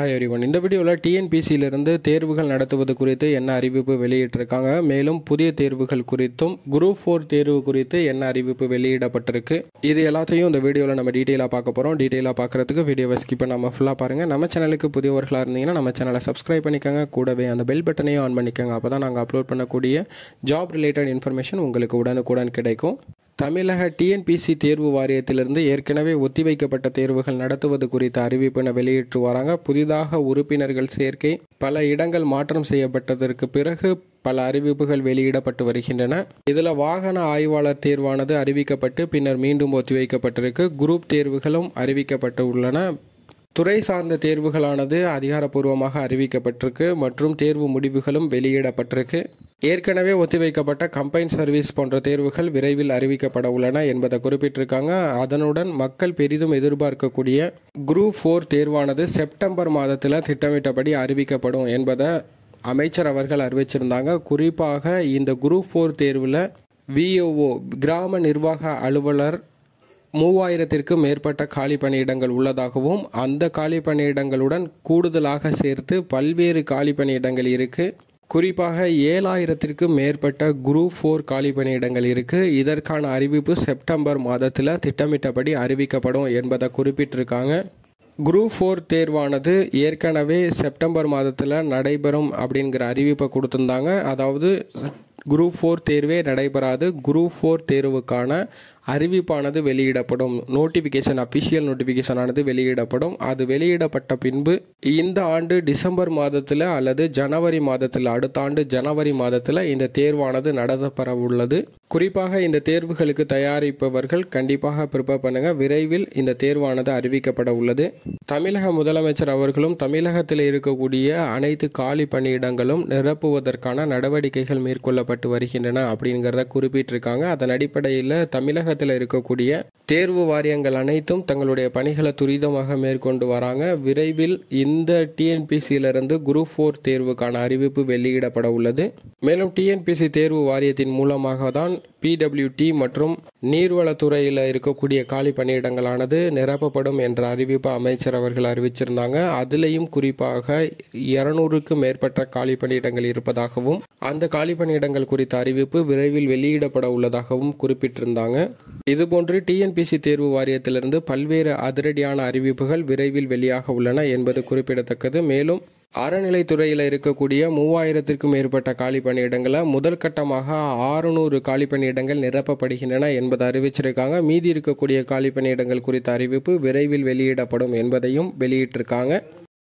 hi one இந்த வீடியோவில் டிஎன்பிசியிலிருந்து தேர்வுகள் நடத்துவது குறித்து என்ன அறிவிப்பு வெளியிட்டிருக்காங்க மேலும் புதிய தேர்வுகள் குறித்தும் குரூப் ஃபோர் தேர்வு குறித்து என்ன அறிவிப்பு வெளியிடப்பட்டிருக்கு இது எல்லாத்தையும் இந்த வீடியோவில் நம்ம டீட்டெயிலாக பார்க்க போகிறோம் டீட்டெயிலாக பார்க்குறதுக்கு வீடியோவை ஸ்கிப் நம்ம ஃபுல்லாக பாருங்கள் நம்ம சேனலுக்கு புதியவர்களாக இருந்தீங்கன்னா நம்ம சேனலை சப்ஸ்கிரைப் பண்ணிக்கோங்க கூடவே அந்த பெல் பட்டனையும் ஆன் பண்ணிக்கோங்க அப்போ தான் நாங்கள் அப்லோட் பண்ணக்கூடிய ஜாப் ரிலேட்டட் இன்ஃபர்மேஷன் உங்களுக்கு உடனுக்குடன் கிடைக்கும் தமிழக டிஎன்பிசி தேர்வு வாரியத்திலிருந்து ஏற்கனவே ஒத்திவைக்கப்பட்ட தேர்வுகள் நடத்துவது குறித்த அறிவிப்பினை வெளியிட்டு வராங்க புதிதாக உறுப்பினர்கள் சேர்க்கை பல இடங்கள் மாற்றம் செய்யப்பட்டதற்கு பிறகு பல அறிவிப்புகள் வெளியிடப்பட்டு வருகின்றன இதில் வாகன ஆய்வாளர் தேர்வானது அறிவிக்கப்பட்டு பின்னர் மீண்டும் ஒத்திவைக்கப்பட்டிருக்கு குரூப் தேர்வுகளும் அறிவிக்கப்பட்டு உள்ளன துறை சார்ந்த தேர்வுகளானது அதிகாரப்பூர்வமாக அறிவிக்கப்பட்டிருக்கு மற்றும் தேர்வு முடிவுகளும் வெளியிடப்பட்டிருக்கு ஏற்கனவே ஒத்திவைக்கப்பட்ட கம்பைன் சர்வீஸ் போன்ற தேர்வுகள் விரைவில் அறிவிக்கப்பட உள்ளன என்பதை குறிப்பிட்டிருக்காங்க அதனுடன் மக்கள் பெரிதும் எதிர்பார்க்கக்கூடிய குரூப் ஃபோர் தேர்வானது செப்டம்பர் மாதத்தில் திட்டமிட்டபடி அறிவிக்கப்படும் என்பதை அமைச்சர் அவர்கள் அறிவிச்சிருந்தாங்க குறிப்பாக இந்த குரூப் ஃபோர் தேர்வில் விஓஓ கிராம நிர்வாக அலுவலர் மூவாயிரத்திற்கும் மேற்பட்ட காலி பணியிடங்கள் உள்ளதாகவும் அந்த காலி பணியிடங்களுடன் கூடுதலாக சேர்த்து பல்வேறு காலி பணியிடங்கள் இருக்குது குறிப்பாக ஏழாயிரத்திற்கும் மேற்பட்ட குரூப் ஃபோர் காலி பணியிடங்கள் இருக்குது இதற்கான அறிவிப்பு செப்டம்பர் மாதத்தில் திட்டமிட்டபடி அறிவிக்கப்படும் என்பதை குறிப்பிட்டிருக்காங்க குரூப் ஃபோர் தேர்வானது ஏற்கனவே செப்டம்பர் மாதத்தில் நடைபெறும் அப்படிங்கிற அறிவிப்பை கொடுத்துருந்தாங்க அதாவது குரூப் ஃபோர் தேர்வே நடைபெறாது குரூப் ஃபோர் தேர்வுக்கான அறிவிப்பானது வெளியிடப்படும் நோட்டிஃபிகேஷன் அஃபிஷியல் நோட்டிஃபிகேஷனானது வெளியிடப்படும் அது வெளியிடப்பட்ட பின்பு இந்த ஆண்டு டிசம்பர் மாதத்தில் அல்லது ஜனவரி மாதத்தில் அடுத்த ஆண்டு ஜனவரி மாதத்தில் இந்த தேர்வானது நடத்தப்பட உள்ளது குறிப்பாக இந்த தேர்வுகளுக்கு தயாரிப்பவர்கள் கண்டிப்பாக ப்ரிப்பேர் பண்ணுங்கள் விரைவில் இந்த தேர்வானது அறிவிக்கப்பட உள்ளது தமிழக முதலமைச்சர் அவர்களும் தமிழகத்தில் இருக்கக்கூடிய அனைத்து காலி பணியிடங்களும் நிரப்புவதற்கான நடவடிக்கைகள் மேற்கொள்ளப்பட்டு வருகின்றன அப்படிங்கிறத குறிப்பிட்டிருக்காங்க அதன் அடிப்படையில் தமிழக பக்கத்தில் இருக்கக்கூடிய தேர்வு வாரியங்கள் அனைத்தும் தங்களுடைய பணிகளை துரிதமாக மேற்கொண்டு வராங்க விரைவில் இந்த டிஎன்பிசியிலிருந்து குரூப் ஃபோர் தேர்வுக்கான அறிவிப்பு வெளியிடப்பட உள்ளது மேலும் டிஎன்பிசி தேர்வு வாரியத்தின் மூலமாக தான் பிடபிள்யூடி மற்றும் நீர்வளத்துறையில் இருக்கக்கூடிய காலி பணியிடங்களானது நிரப்பப்படும் என்ற அறிவிப்பை அமைச்சர் அவர்கள் அறிவிச்சிருந்தாங்க அதுலேயும் குறிப்பாக இருநூறுக்கும் மேற்பட்ட காலி பணியிடங்கள் இருப்பதாகவும் அந்த காலி பணியிடங்கள் குறித்த அறிவிப்பு விரைவில் வெளியிடப்பட உள்ளதாகவும் குறிப்பிட்டிருந்தாங்க இதுபோன்று டிஎன்பிசி தேர்வு வாரியத்திலிருந்து பல்வேறு அதிரடியான அறிவிப்புகள் விரைவில் வெளியாக உள்ளன என்பது குறிப்பிடத்தக்கது மேலும் அறநிலைத்துறையில் இருக்கக்கூடிய மூவாயிரத்திற்கும் மேற்பட்ட காலி பணியிடங்களை முதல் கட்டமாக ஆறுநூறு காலி பணியிடங்கள் நிரப்பப்படுகின்றன என்பதை அறிவிச்சிருக்காங்க மீதி இருக்கக்கூடிய காலி பணியிடங்கள் குறித்த அறிவிப்பு விரைவில் வெளியிடப்படும் என்பதையும் வெளியிட்டிருக்காங்க